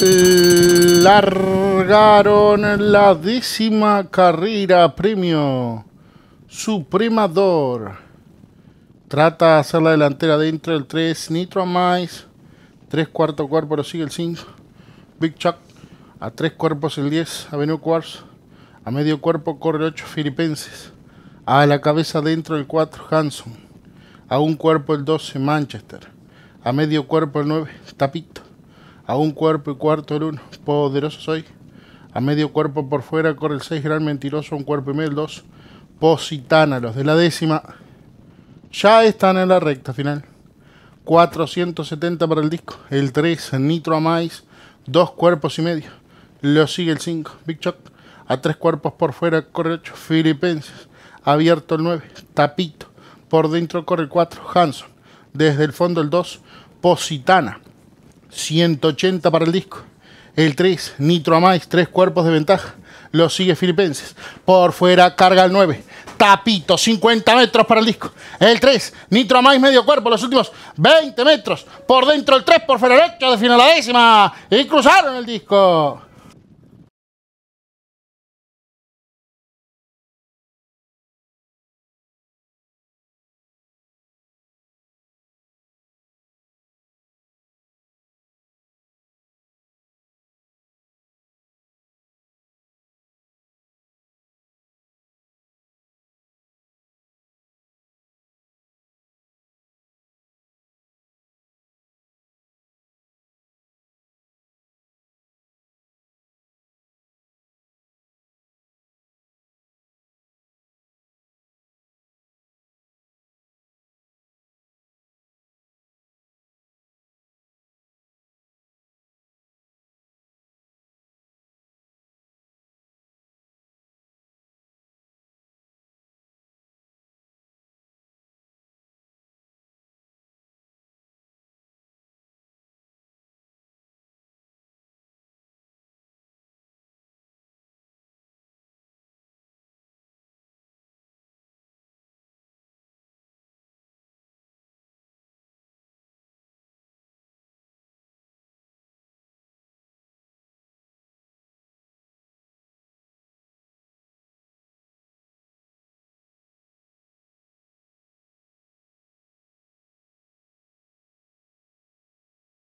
largaron la décima carrera premio Supremador. Trata de hacer la delantera dentro del 3. Nitro Mice. 3 cuarto cuerpo, pero sigue el 5. Big Chuck. A 3 cuerpos el 10. Avenue Quartz. A medio cuerpo corre 8 Filipenses. A la cabeza dentro del 4 Hanson. A un cuerpo el 12 Manchester. A medio cuerpo el 9 Tapito. A un cuerpo y cuarto el uno, poderoso soy. A medio cuerpo por fuera corre el 6, gran mentiroso, un cuerpo y medio el dos. Positana, los de la décima, ya están en la recta final. 470 para el disco, el 3, Nitro a Amais, dos cuerpos y medio. Lo sigue el 5, Big Shot, a tres cuerpos por fuera corre el 8, Filipenses, abierto el 9, Tapito, por dentro corre el 4, Hanson, desde el fondo el 2, Positana, 180 para el disco. El 3, Nitro Amais, 3 cuerpos de ventaja. Lo sigue Filipenses. Por fuera carga el 9. Tapito, 50 metros para el disco. El 3, Nitro Amais medio cuerpo, los últimos 20 metros. Por dentro el 3, por fuera derecho de final a décima. Y cruzaron el disco.